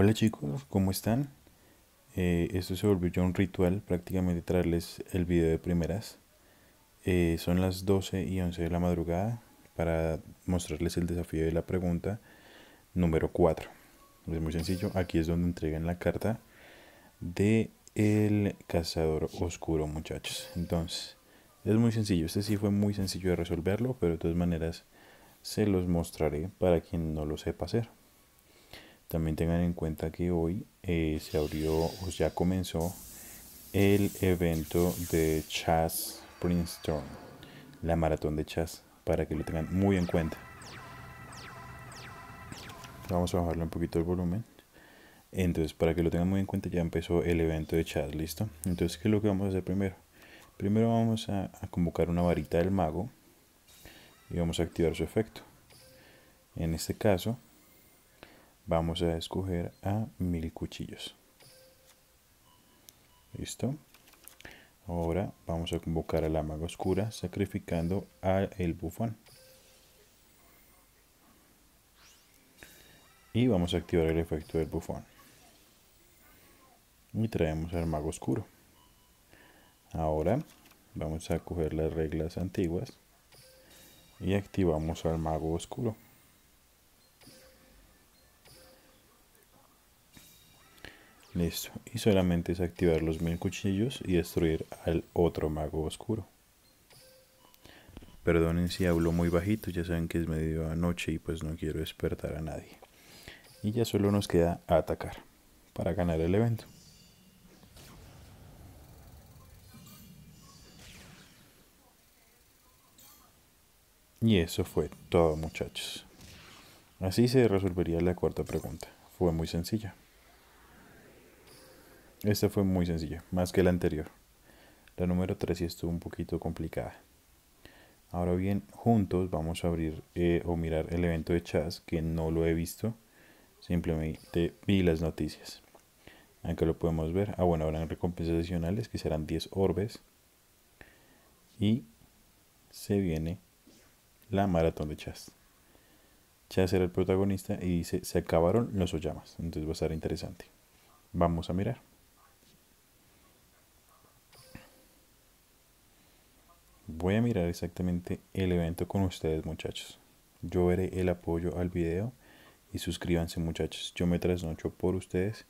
Hola chicos, ¿cómo están? Eh, esto se volvió ya un ritual, prácticamente traerles el video de primeras. Eh, son las 12 y 11 de la madrugada para mostrarles el desafío de la pregunta número 4. Es muy sencillo, aquí es donde entregan la carta de el cazador oscuro, muchachos. Entonces, es muy sencillo, este sí fue muy sencillo de resolverlo, pero de todas maneras se los mostraré para quien no lo sepa hacer. También tengan en cuenta que hoy eh, se abrió o ya comenzó el evento de Chas Princeton, la maratón de Chas, para que lo tengan muy en cuenta. Vamos a bajarle un poquito el volumen. Entonces, para que lo tengan muy en cuenta, ya empezó el evento de Chaz, ¿listo? Entonces, ¿qué es lo que vamos a hacer primero? Primero vamos a convocar una varita del mago y vamos a activar su efecto. En este caso, vamos a escoger a mil cuchillos listo ahora vamos a convocar a la maga oscura sacrificando a el bufón y vamos a activar el efecto del bufón y traemos al mago oscuro ahora vamos a coger las reglas antiguas y activamos al mago oscuro Listo. Y solamente es activar los mil cuchillos y destruir al otro mago oscuro. Perdonen si hablo muy bajito, ya saben que es medio anoche y pues no quiero despertar a nadie. Y ya solo nos queda atacar para ganar el evento. Y eso fue todo muchachos. Así se resolvería la cuarta pregunta. Fue muy sencilla. Esta fue muy sencilla, más que la anterior. La número 3 sí estuvo un poquito complicada. Ahora bien, juntos vamos a abrir eh, o mirar el evento de Chaz, que no lo he visto. Simplemente vi las noticias. Acá lo podemos ver. Ah, bueno, habrán recompensas adicionales que serán 10 orbes. Y se viene la maratón de Chaz. Chaz era el protagonista y dice, se acabaron los Oyamas. Entonces va a estar interesante. Vamos a mirar. voy a mirar exactamente el evento con ustedes muchachos. Yo veré el apoyo al video y suscríbanse muchachos. Yo me trasnocho por ustedes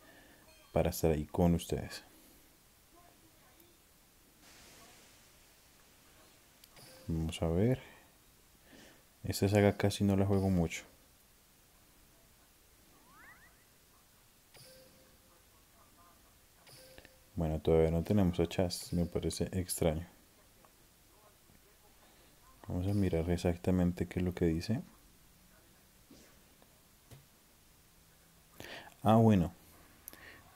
para estar ahí con ustedes. Vamos a ver. Esta saga casi no la juego mucho. Bueno, todavía no tenemos a Chaz. me parece extraño. Vamos a mirar exactamente qué es lo que dice. Ah, bueno.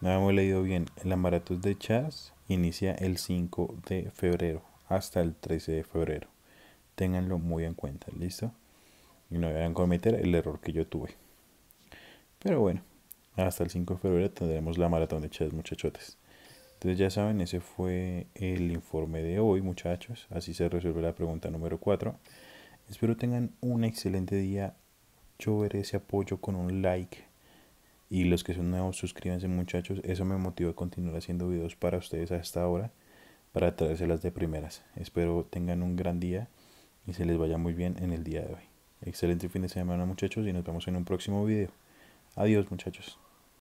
No hemos leído bien. La maratón de Chas inicia el 5 de febrero hasta el 13 de febrero. Ténganlo muy en cuenta, ¿listo? Y no vayan a cometer el error que yo tuve. Pero bueno, hasta el 5 de febrero tendremos la maratón de Chas, muchachotes. Entonces ya saben, ese fue el informe de hoy muchachos. Así se resuelve la pregunta número 4. Espero tengan un excelente día. Yo veré ese apoyo con un like. Y los que son nuevos, suscríbanse muchachos. Eso me motiva a continuar haciendo videos para ustedes hasta ahora. Para las de primeras. Espero tengan un gran día y se les vaya muy bien en el día de hoy. Excelente fin de semana muchachos y nos vemos en un próximo video. Adiós muchachos.